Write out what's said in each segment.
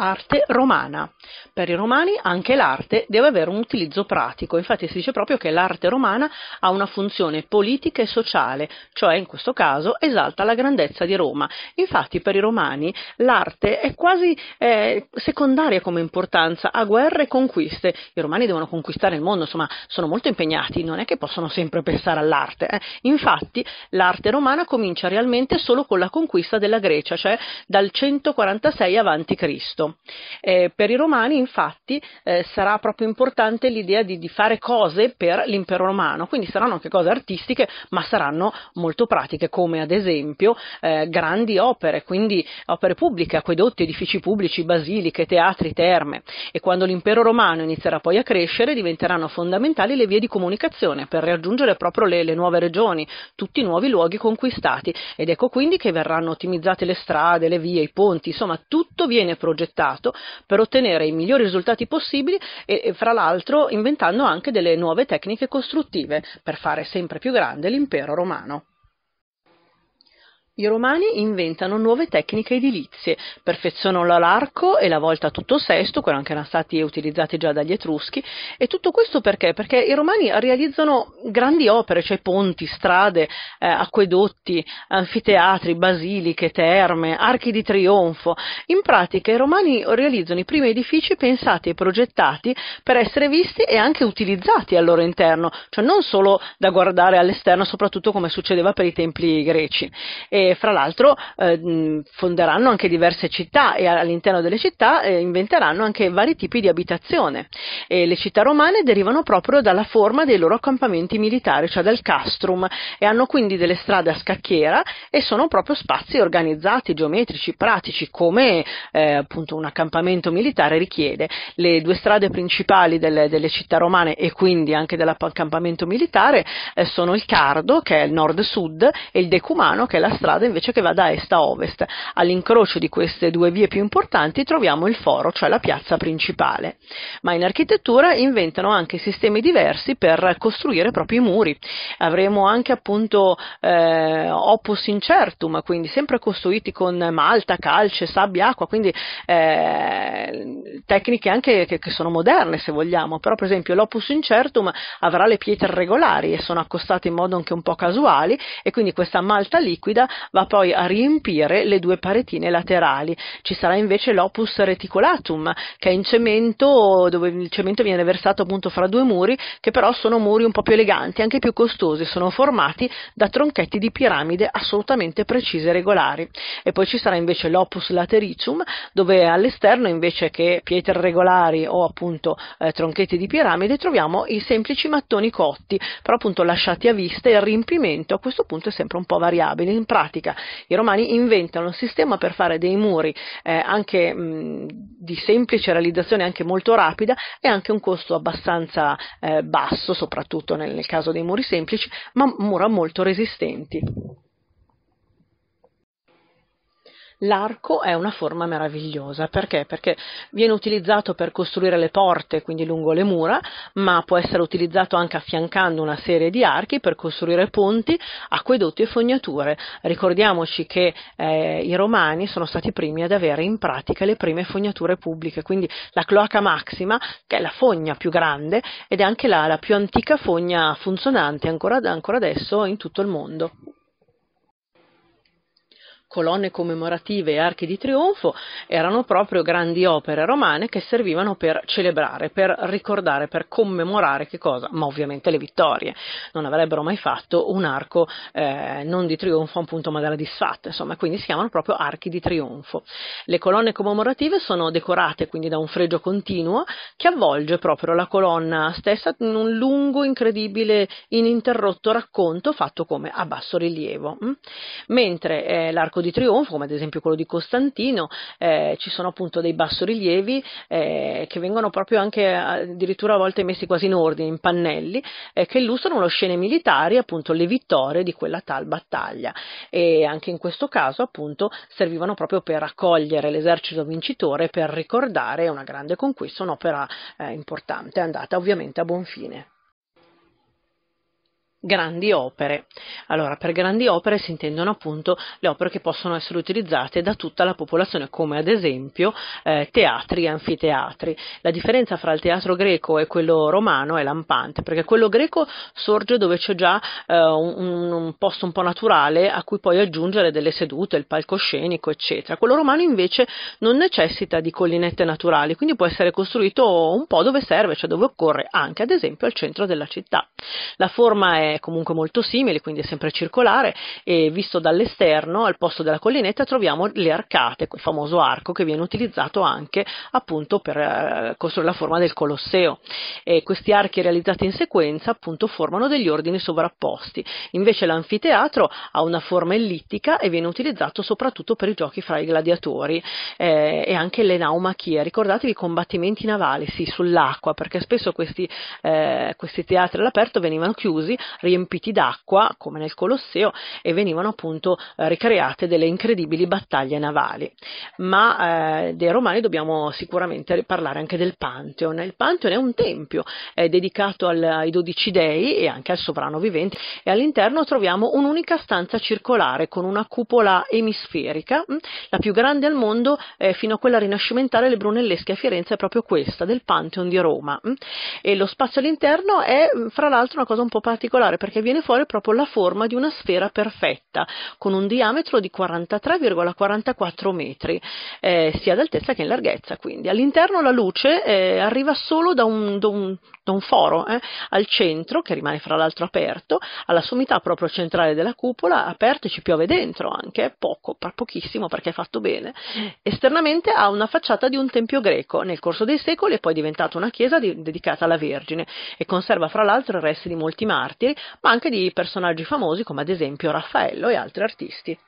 Arte romana. Per i romani anche l'arte deve avere un utilizzo pratico, infatti si dice proprio che l'arte romana ha una funzione politica e sociale, cioè in questo caso esalta la grandezza di Roma. Infatti per i romani l'arte è quasi eh, secondaria come importanza a guerre e conquiste. I romani devono conquistare il mondo, insomma sono molto impegnati, non è che possono sempre pensare all'arte. Eh. Infatti l'arte romana comincia realmente solo con la conquista della Grecia, cioè dal 146 a.C. Eh, per i romani, infatti, eh, sarà proprio importante l'idea di, di, fare cose per l'impero romano, quindi saranno anche cose artistiche, ma saranno molto pratiche, come ad esempio eh, grandi opere, quindi opere pubbliche, acquedotti, edifici pubblici, basiliche, teatri, terme. E quando l'impero romano inizierà poi a crescere, diventeranno fondamentali le vie di comunicazione per raggiungere proprio le, le nuove regioni, tutti i nuovi luoghi conquistati. Ed ecco quindi che verranno ottimizzate le strade, le vie, i ponti, insomma tutto viene progettato progettato per ottenere i migliori risultati possibili e, e fra l'altro inventando anche delle nuove tecniche costruttive per fare sempre più grande l'impero romano. I romani inventano nuove tecniche edilizie, perfezionano l'arco e la volta a tutto sesto, quello che erano stati utilizzati già dagli Etruschi, e tutto questo perché? Perché i romani realizzano grandi opere, cioè ponti, strade, eh, acquedotti, anfiteatri, basiliche, terme, archi di trionfo. In pratica i romani realizzano i primi edifici pensati e progettati per essere visti e anche utilizzati al loro interno, cioè non solo da guardare all'esterno, soprattutto come succedeva per i templi greci. E fra l'altro eh, fonderanno anche diverse città e all'interno delle città eh, inventeranno anche vari tipi di abitazione. E le città romane derivano proprio dalla forma dei loro accampamenti militari, cioè dal castrum, e hanno quindi delle strade a scacchiera e sono proprio spazi organizzati, geometrici, pratici, come eh, appunto un accampamento militare richiede. Le due strade principali delle, delle città romane e quindi anche dell'accampamento militare eh, sono il Cardo, che è il nord-sud, e il Decumano, che è la strada strada invece che va da est a ovest. All'incrocio di queste due vie più importanti troviamo il foro, cioè la piazza principale. Ma in architettura inventano anche sistemi diversi per costruire proprio i muri. Avremo anche appunto eh, opus incertum, quindi sempre costruiti con malta, calce, sabbia, acqua, quindi eh, tecniche anche che, che sono moderne se vogliamo, però per esempio l'opus incertum avrà le pietre regolari e sono accostate in modo anche un po' casuali e quindi questa malta liquida va poi a riempire le due paretine laterali. Ci sarà invece l'opus reticolatum, che è in cemento, dove il cemento viene versato appunto fra due muri, che però sono muri un po' più eleganti, anche più costosi, sono formati da tronchetti di piramide assolutamente precise e regolari. E poi ci sarà invece l'opus latericium, dove all'esterno invece che pietre regolari o appunto eh, tronchetti di piramide troviamo i semplici mattoni cotti, però appunto lasciati a vista e il riempimento a questo punto è sempre un po' variabile. In pratica pratica. I romani inventano un sistema per fare dei muri eh, anche mh, di semplice realizzazione, anche molto rapida e anche un costo abbastanza eh, basso, soprattutto nel, nel caso dei muri semplici, ma mura molto resistenti. L'arco è una forma meravigliosa, perché? Perché viene utilizzato per costruire le porte, quindi lungo le mura, ma può essere utilizzato anche affiancando una serie di archi per costruire ponti, acquedotti e fognature. Ricordiamoci che eh, i romani sono stati i primi ad avere in pratica le prime fognature pubbliche, quindi la cloaca maxima, che è la fogna più grande ed è anche la, la più antica fogna funzionante ancora, ancora adesso in tutto il mondo colonne commemorative e archi di trionfo erano proprio grandi opere romane che servivano per celebrare, per ricordare, per commemorare che cosa? Ma ovviamente le vittorie. Non avrebbero mai fatto un arco eh, non di trionfo appunto ma della disfatta, insomma, quindi si chiamano proprio archi di trionfo. Le colonne commemorative sono decorate quindi da un fregio continuo che avvolge proprio la colonna stessa in un lungo, incredibile, ininterrotto racconto fatto come a basso rilievo. Mm? Mentre eh, l'arco arco di trionfo, come ad esempio quello di Costantino, eh, ci sono appunto dei bassorilievi eh, che vengono proprio anche addirittura a volte messi quasi in ordine, in pannelli, eh, che illustrano lo scene militari, appunto le vittorie di quella tal battaglia. E anche in questo caso, appunto, servivano proprio per accogliere l'esercito vincitore, per ricordare una grande conquista, un'opera eh, importante, andata ovviamente a buon fine grandi opere. Allora, per grandi opere si intendono appunto le opere che possono essere utilizzate da tutta la popolazione, come ad esempio eh, teatri e anfiteatri. La differenza fra il teatro greco e quello romano è lampante, perché quello greco sorge dove c'è già eh, un, un, posto un po' naturale a cui puoi aggiungere delle sedute, il palcoscenico, eccetera. Quello romano invece non necessita di collinette naturali, quindi può essere costruito un po' dove serve, cioè dove occorre, anche ad esempio al centro della città. La forma è comunque molto simile, quindi è sempre circolare e visto dall'esterno al posto della collinetta troviamo le arcate, quel famoso arco che viene utilizzato anche appunto per eh, costruire la forma del Colosseo. E questi archi realizzati in sequenza appunto formano degli ordini sovrapposti. Invece l'anfiteatro ha una forma ellittica e viene utilizzato soprattutto per i giochi fra i gladiatori eh, e anche le naumachie. Ricordatevi i combattimenti navali, sì, sull'acqua, perché spesso questi, eh, questi teatri all'aperto venivano chiusi riempiti d'acqua, come nel Colosseo, e venivano appunto eh, ricreate delle incredibili battaglie navali. Ma eh, dei Romani dobbiamo sicuramente parlare anche del Pantheon. Il Pantheon è un tempio è dedicato al, ai dodici dei e anche al sovrano vivente e all'interno troviamo un'unica stanza circolare con una cupola emisferica, mm, la più grande al mondo eh, fino a quella rinascimentale, le Brunellesche a Firenze è proprio questa del Pantheon di Roma mm. e lo spazio all'interno è mm, fra l'altro una cosa un po' particolare particolare perché viene fuori proprio la forma di una sfera perfetta con un diametro di 43,44 metri, eh, sia d'altezza che in larghezza. Quindi all'interno la luce eh, arriva solo da un, da un posto, un foro eh, al centro, che rimane fra l'altro aperto, alla sommità proprio centrale della cupola, aperto e ci piove dentro anche, poco, pochissimo perché è fatto bene. Esternamente ha una facciata di un tempio greco, nel corso dei secoli è poi diventata una chiesa di, dedicata alla Vergine e conserva fra l'altro i resti di molti martiri, ma anche di personaggi famosi come ad esempio Raffaello e altri artisti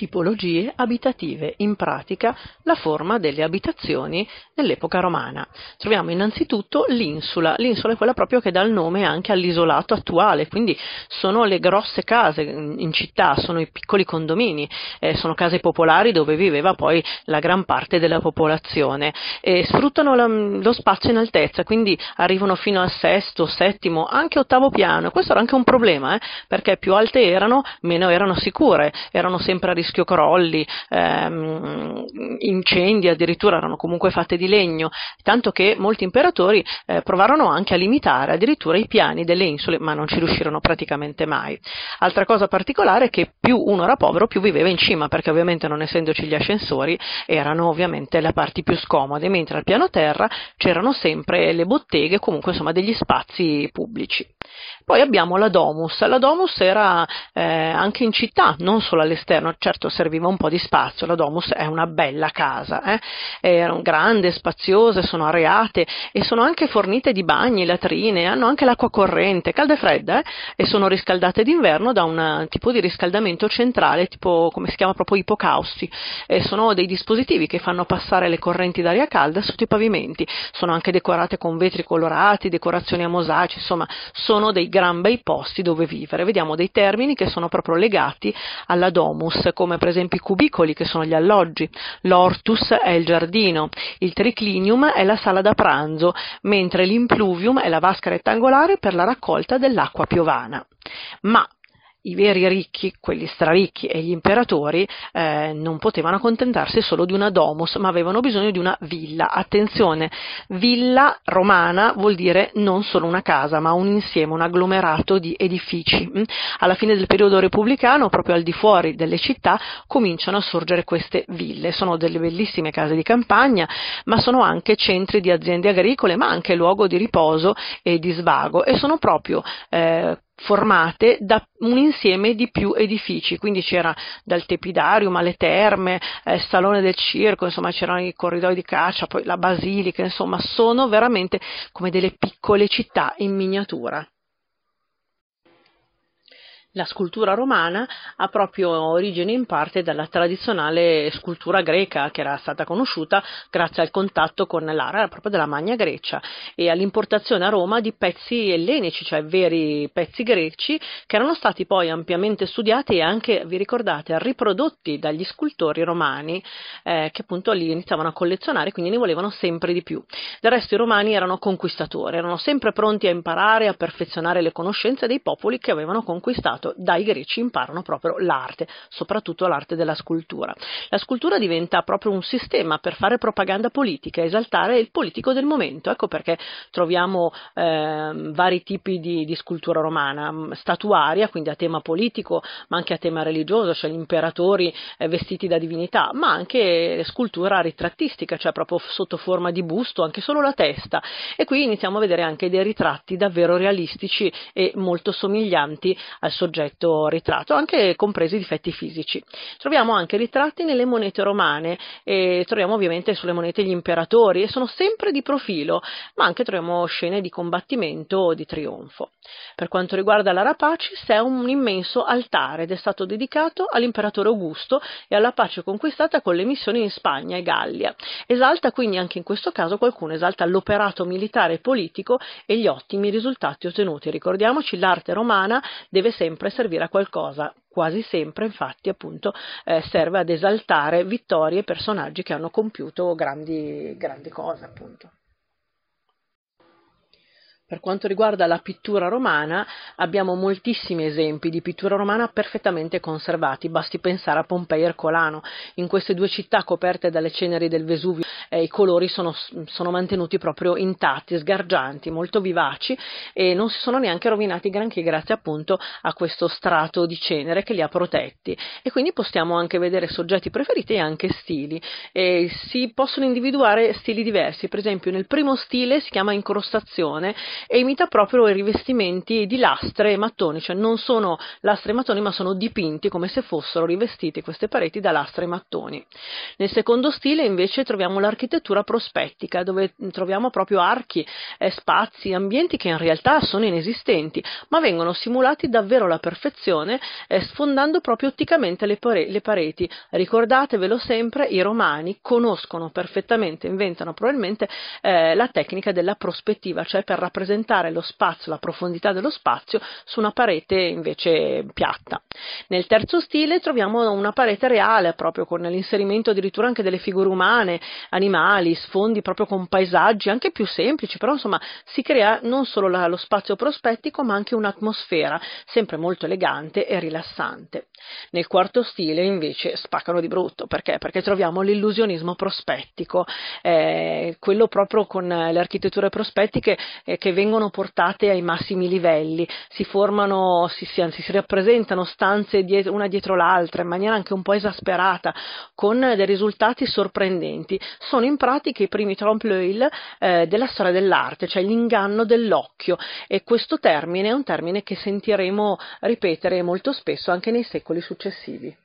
tipologie abitative, in pratica la forma delle abitazioni nell'epoca romana. Troviamo innanzitutto l'insula, l'insula è quella proprio che dà il nome anche all'isolato attuale, quindi sono le grosse case in città, sono i piccoli condomini, eh, sono case popolari dove viveva poi la gran parte della popolazione. Eh, sfruttano la, lo spazio in altezza, quindi arrivano fino al sesto, settimo, anche ottavo piano. Questo era anche un problema, eh, perché più alte erano, meno erano sicure, erano sempre a rischio rischio crolli, ehm, incendi addirittura erano comunque fatte di legno, tanto che molti imperatori eh, provarono anche a limitare addirittura i piani delle isole, ma non ci riuscirono praticamente mai. Altra cosa particolare è che più uno era povero, più viveva in cima, perché ovviamente non essendoci gli ascensori erano ovviamente le parti più scomode, mentre al piano terra c'erano sempre le botteghe, comunque insomma degli spazi pubblici. Poi abbiamo la Domus, la Domus era eh, anche in città, non solo all'esterno, certo serviva un po' di spazio, la Domus è una bella casa, eh? erano grandi, spaziose, sono areate e sono anche fornite di bagni, latrine, hanno anche l'acqua corrente, calda e fredda eh? e sono riscaldate d'inverno da un tipo di riscaldamento centrale, tipo come si chiama proprio ipocausti, e sono dei dispositivi che fanno passare le correnti d'aria calda sotto i pavimenti, sono anche decorate con vetri colorati, decorazioni a mosaici, insomma sono dei grandi gran bei posti dove vivere. Vediamo dei termini che sono proprio legati alla domus, come per esempio i cubicoli che sono gli alloggi, l'ortus è il giardino, il triclinium è la sala da pranzo, mentre l'impluvium è la vasca rettangolare per la raccolta dell'acqua piovana. Ma i veri ricchi, quelli straricchi e gli imperatori eh, non potevano accontentarsi solo di una domus, ma avevano bisogno di una villa. Attenzione, villa romana vuol dire non solo una casa, ma un insieme, un agglomerato di edifici. Mm? Alla fine del periodo repubblicano, proprio al di fuori delle città, cominciano a sorgere queste ville. Sono delle bellissime case di campagna, ma sono anche centri di aziende agricole, ma anche luogo di riposo e di svago e sono proprio eh, formate da un insieme di più edifici, quindi c'era dal tepidarium alle terme, eh, il salone del circo, insomma c'erano i corridoi di caccia, poi la basilica, insomma sono veramente come delle piccole città in miniatura. La scultura romana ha proprio origine in parte dalla tradizionale scultura greca che era stata conosciuta grazie al contatto con l'area proprio della Magna Grecia e all'importazione a Roma di pezzi ellenici, cioè veri pezzi greci, che erano stati poi ampiamente studiati e anche, vi ricordate, riprodotti dagli scultori romani eh, che appunto li iniziavano a collezionare, quindi ne volevano sempre di più. Del resto i romani erano conquistatori, erano sempre pronti a imparare, a perfezionare le conoscenze dei popoli che avevano conquistato passato, dai greci imparano proprio l'arte, soprattutto l'arte della scultura. La scultura diventa proprio un sistema per fare propaganda politica, esaltare il politico del momento, ecco perché troviamo eh, vari tipi di, di scultura romana, mm, statuaria, quindi a tema politico, ma anche a tema religioso, cioè gli imperatori eh, vestiti da divinità, ma anche scultura ritrattistica, cioè proprio sotto forma di busto, anche solo la testa. E qui iniziamo a vedere anche dei ritratti davvero realistici e molto somiglianti al soggetto soggetto ritratto, anche compresi i difetti fisici. Troviamo anche ritratti nelle monete romane, e troviamo ovviamente sulle monete gli imperatori e sono sempre di profilo, ma anche troviamo scene di combattimento o di trionfo. Per quanto riguarda la Rapacis è un immenso altare ed è stato dedicato all'imperatore Augusto e alla pace conquistata con le missioni in Spagna e Gallia. Esalta quindi anche in questo caso qualcuno esalta l'operato militare e politico e gli ottimi risultati ottenuti. Ricordiamoci l'arte romana deve sempre sempre servire a qualcosa, quasi sempre infatti appunto eh, serve ad esaltare vittorie e personaggi che hanno compiuto grandi, grandi cose appunto. Per quanto riguarda la pittura romana, abbiamo moltissimi esempi di pittura romana perfettamente conservati, basti pensare a Pompei e Ercolano. In queste due città coperte dalle ceneri del Vesuvio, eh, i colori sono, sono, mantenuti proprio intatti, sgargianti, molto vivaci e non si sono neanche rovinati granché grazie appunto a questo strato di cenere che li ha protetti. E quindi possiamo anche vedere soggetti preferiti e anche stili. E si possono individuare stili diversi, per esempio nel primo stile si chiama incrostazione e imita proprio i rivestimenti di lastre e mattoni, cioè non sono lastre e mattoni ma sono dipinti come se fossero rivestite queste pareti da lastre e mattoni. Nel secondo stile invece troviamo l'architettura prospettica dove troviamo proprio archi, eh, spazi, ambienti che in realtà sono inesistenti ma vengono simulati davvero alla perfezione eh, sfondando proprio otticamente le, pare- le pareti. Ricordatevelo sempre, i romani conoscono perfettamente, inventano probabilmente eh, la tecnica della prospettiva, cioè per rappresentare rappresentare lo spazio, la profondità dello spazio su una parete invece piatta. Nel terzo stile troviamo una parete reale, proprio con l'inserimento addirittura anche delle figure umane, animali, sfondi proprio con paesaggi anche più semplici, però insomma si crea non solo la, lo spazio prospettico ma anche un'atmosfera sempre molto elegante e rilassante. Nel quarto stile invece spaccano di brutto, perché? Perché troviamo l'illusionismo prospettico, eh, quello proprio con le architetture prospettiche eh, che vengono portate ai massimi livelli, si formano, si, si, anzi si rappresentano stanze dietro, una dietro l'altra in maniera anche un po' esasperata, con dei risultati sorprendenti. Sono in pratica i primi trompe l'œil eh, della storia dell'arte, cioè l'inganno dell'occhio e questo termine è un termine che sentiremo ripetere molto spesso anche nei secoli successivi.